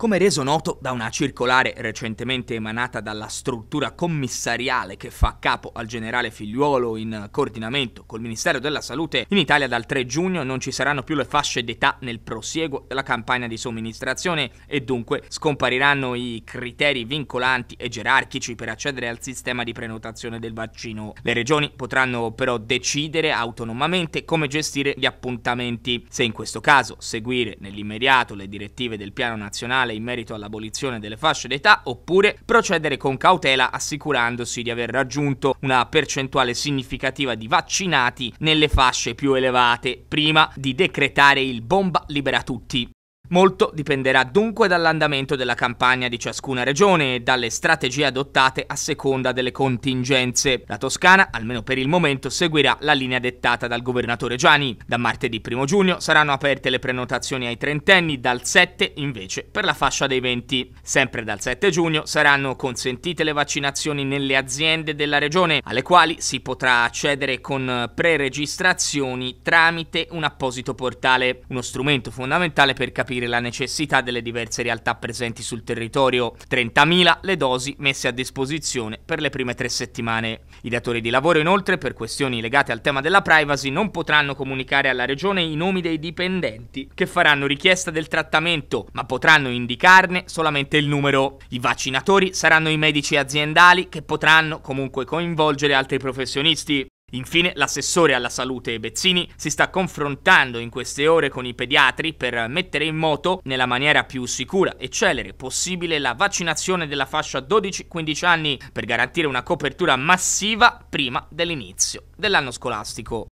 Come reso noto da una circolare recentemente emanata dalla struttura commissariale che fa capo al generale Figliuolo in coordinamento col Ministero della Salute, in Italia dal 3 giugno non ci saranno più le fasce d'età nel prosieguo della campagna di somministrazione e dunque scompariranno i criteri vincolanti e gerarchici per accedere al sistema di prenotazione del vaccino. Le regioni potranno però decidere autonomamente come gestire gli appuntamenti. Se in questo caso seguire nell'immediato le direttive del piano nazionale penale in merito all'abolizione delle fasce d'età oppure procedere con cautela assicurandosi di aver raggiunto una percentuale significativa di vaccinati nelle fasce più elevate prima di decretare il bomba libera tutti. Molto dipenderà dunque dall'andamento della campagna di ciascuna regione e dalle strategie adottate a seconda delle contingenze. La Toscana, almeno per il momento, seguirà la linea dettata dal governatore Gianni. Da martedì 1 giugno saranno aperte le prenotazioni ai trentenni, dal 7 invece per la fascia dei 20. Sempre dal 7 giugno saranno consentite le vaccinazioni nelle aziende della regione, alle quali si potrà accedere con preregistrazioni tramite un apposito portale, uno strumento fondamentale per capire garantire la necessità delle diverse realtà presenti sul territorio, 30.000 le dosi messe a disposizione per le prime tre settimane. I datori di lavoro inoltre, per questioni legate al tema della privacy, non potranno comunicare alla Regione i nomi dei dipendenti che faranno richiesta del trattamento, ma potranno indicarne solamente il numero. I vaccinatori saranno i medici aziendali che potranno comunque coinvolgere altri professionisti. Infine, l'assessore alla salute Bezzini si sta confrontando in queste ore con i pediatri per mettere in moto, nella maniera più sicura e celere possibile, la vaccinazione della fascia 12-15 anni per garantire una copertura massiva prima dell'inizio dell'anno scolastico.